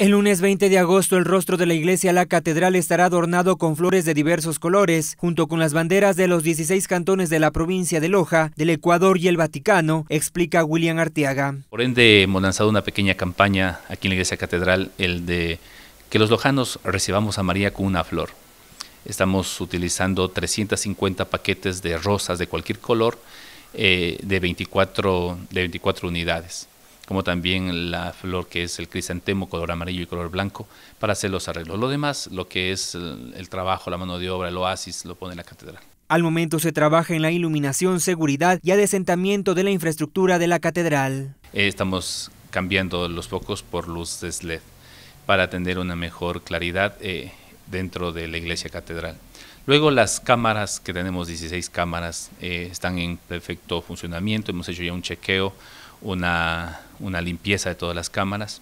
El lunes 20 de agosto el rostro de la iglesia La Catedral estará adornado con flores de diversos colores, junto con las banderas de los 16 cantones de la provincia de Loja, del Ecuador y el Vaticano, explica William Arteaga. Por ende hemos lanzado una pequeña campaña aquí en la iglesia Catedral, el de que los lojanos recibamos a María con una flor. Estamos utilizando 350 paquetes de rosas de cualquier color eh, de, 24, de 24 unidades como también la flor que es el crisantemo, color amarillo y color blanco, para hacer los arreglos. Lo demás, lo que es el trabajo, la mano de obra, el oasis, lo pone la catedral. Al momento se trabaja en la iluminación, seguridad y adesentamiento de la infraestructura de la catedral. Eh, estamos cambiando los focos por luces LED para tener una mejor claridad eh, dentro de la iglesia catedral. Luego las cámaras, que tenemos 16 cámaras, eh, están en perfecto funcionamiento, hemos hecho ya un chequeo, una, una limpieza de todas las cámaras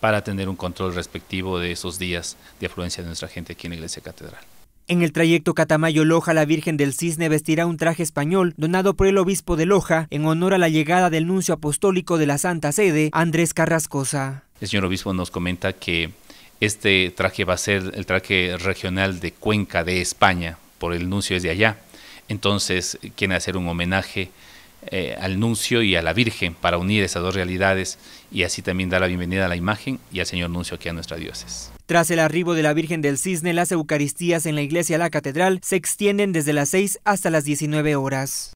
para tener un control respectivo de esos días de afluencia de nuestra gente aquí en la Iglesia Catedral. En el trayecto Catamayo-Loja, la Virgen del Cisne vestirá un traje español donado por el obispo de Loja en honor a la llegada del nuncio apostólico de la Santa Sede, Andrés Carrascosa. El señor obispo nos comenta que este traje va a ser el traje regional de Cuenca de España, por el nuncio es de allá. Entonces quiere hacer un homenaje eh, al nuncio y a la Virgen para unir esas dos realidades y así también dar la bienvenida a la imagen y al Señor Nuncio aquí a nuestra dioses. Tras el arribo de la Virgen del Cisne, las Eucaristías en la iglesia La Catedral se extienden desde las 6 hasta las 19 horas.